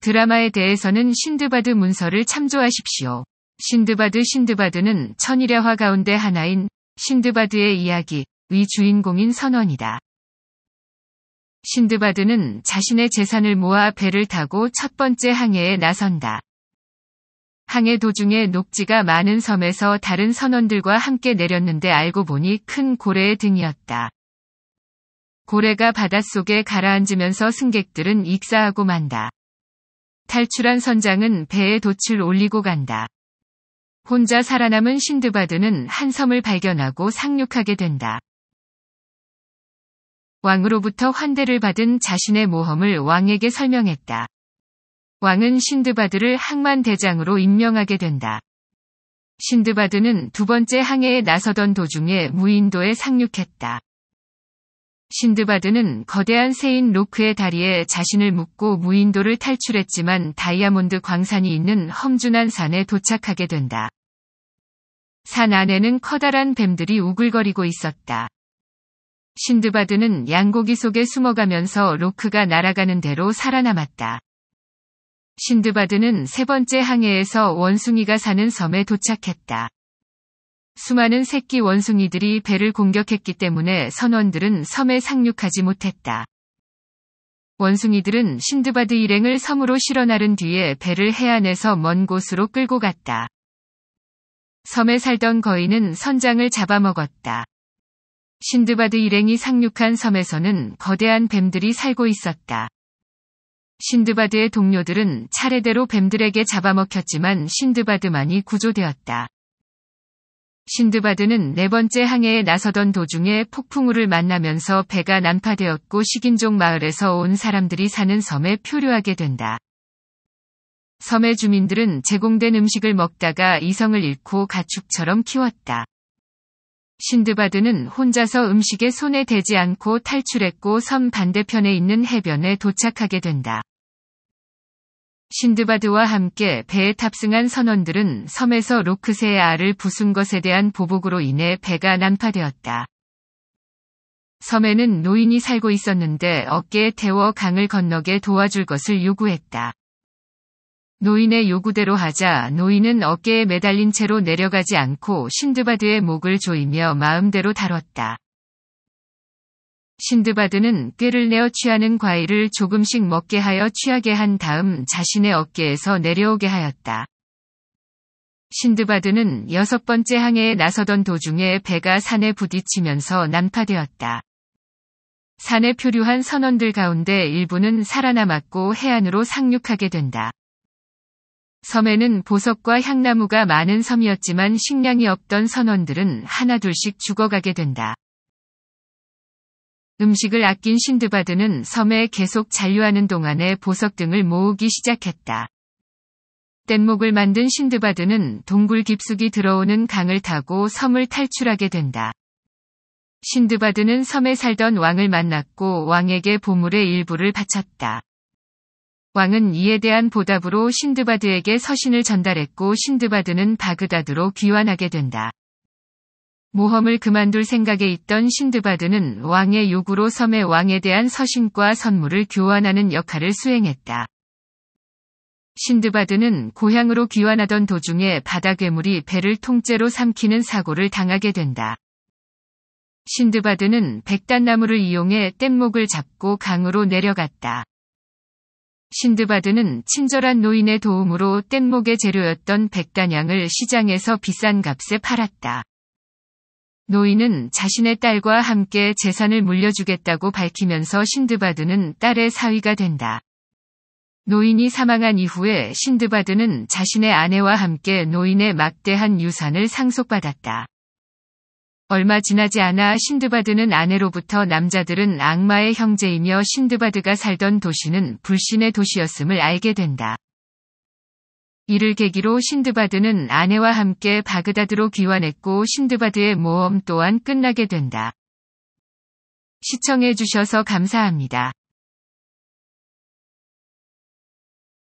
드라마에 대해서는 신드바드 문서를 참조하십시오. 신드바드 신드바드는 천일야화 가운데 하나인 신드바드의 이야기, 위 주인공인 선원이다. 신드바드는 자신의 재산을 모아 배를 타고 첫 번째 항해에 나선다. 항해 도중에 녹지가 많은 섬에서 다른 선원들과 함께 내렸는데 알고 보니 큰 고래의 등이었다. 고래가 바닷속에 가라앉으면서 승객들은 익사하고 만다. 탈출한 선장은 배에 돛을 올리고 간다. 혼자 살아남은 신드바드는 한 섬을 발견하고 상륙하게 된다. 왕으로부터 환대를 받은 자신의 모험을 왕에게 설명했다. 왕은 신드바드를 항만 대장으로 임명하게 된다. 신드바드는 두 번째 항해에 나서던 도중에 무인도에 상륙했다. 신드바드는 거대한 새인 로크의 다리에 자신을 묶고 무인도를 탈출했지만 다이아몬드 광산이 있는 험준한 산에 도착하게 된다. 산 안에는 커다란 뱀들이 우글거리고 있었다. 신드바드는 양고기 속에 숨어가면서 로크가 날아가는 대로 살아남았다. 신드바드는 세 번째 항해에서 원숭이가 사는 섬에 도착했다. 수많은 새끼 원숭이들이 배를 공격했기 때문에 선원들은 섬에 상륙하지 못했다. 원숭이들은 신드바드 일행을 섬으로 실어 나른 뒤에 배를 해안에서 먼 곳으로 끌고 갔다. 섬에 살던 거인은 선장을 잡아먹었다. 신드바드 일행이 상륙한 섬에서는 거대한 뱀들이 살고 있었다. 신드바드의 동료들은 차례대로 뱀들에게 잡아먹혔지만 신드바드만이 구조되었다. 신드바드는 네 번째 항해에 나서던 도중에 폭풍우를 만나면서 배가 난파되었고 식인종 마을에서 온 사람들이 사는 섬에 표류하게 된다. 섬의 주민들은 제공된 음식을 먹다가 이성을 잃고 가축처럼 키웠다. 신드바드는 혼자서 음식에 손에 대지 않고 탈출했고 섬 반대편에 있는 해변에 도착하게 된다. 신드바드와 함께 배에 탑승한 선원들은 섬에서 로크세의 알을 부순 것에 대한 보복으로 인해 배가 난파되었다. 섬에는 노인이 살고 있었는데 어깨에 태워 강을 건너게 도와줄 것을 요구했다. 노인의 요구대로 하자 노인은 어깨에 매달린 채로 내려가지 않고 신드바드의 목을 조이며 마음대로 다뤘다. 신드바드는 꾀를 내어 취하는 과일을 조금씩 먹게 하여 취하게 한 다음 자신의 어깨에서 내려오게 하였다. 신드바드는 여섯 번째 항해에 나서던 도중에 배가 산에 부딪히면서 난파되었다. 산에 표류한 선원들 가운데 일부는 살아남았고 해안으로 상륙하게 된다. 섬에는 보석과 향나무가 많은 섬이었지만 식량이 없던 선원들은 하나둘씩 죽어가게 된다. 음식을 아낀 신드바드는 섬에 계속 잔류하는 동안에 보석 등을 모으기 시작했다. 뗏목을 만든 신드바드는 동굴 깊숙이 들어오는 강을 타고 섬을 탈출하게 된다. 신드바드는 섬에 살던 왕을 만났고 왕에게 보물의 일부를 바쳤다. 왕은 이에 대한 보답으로 신드바드에게 서신을 전달했고 신드바드는 바그다드로 귀환하게 된다. 모험을 그만둘 생각에 있던 신드바드는 왕의 요구로 섬의 왕에 대한 서신과 선물을 교환하는 역할을 수행했다. 신드바드는 고향으로 귀환하던 도중에 바다 괴물이 배를 통째로 삼키는 사고를 당하게 된다. 신드바드는 백단나무를 이용해 뗏목을 잡고 강으로 내려갔다. 신드바드는 친절한 노인의 도움으로 뗏목의 재료였던 백단양을 시장에서 비싼 값에 팔았다. 노인은 자신의 딸과 함께 재산을 물려주겠다고 밝히면서 신드바드는 딸의 사위가 된다. 노인이 사망한 이후에 신드바드는 자신의 아내와 함께 노인의 막대한 유산을 상속받았다. 얼마 지나지 않아 신드바드는 아내로부터 남자들은 악마의 형제이며 신드바드가 살던 도시는 불신의 도시였음을 알게 된다. 이를 계기로 신드바드는 아내와 함께 바그다드로 귀환했고 신드바드의 모험 또한 끝나게 된다. 시청해주셔서 감사합니다.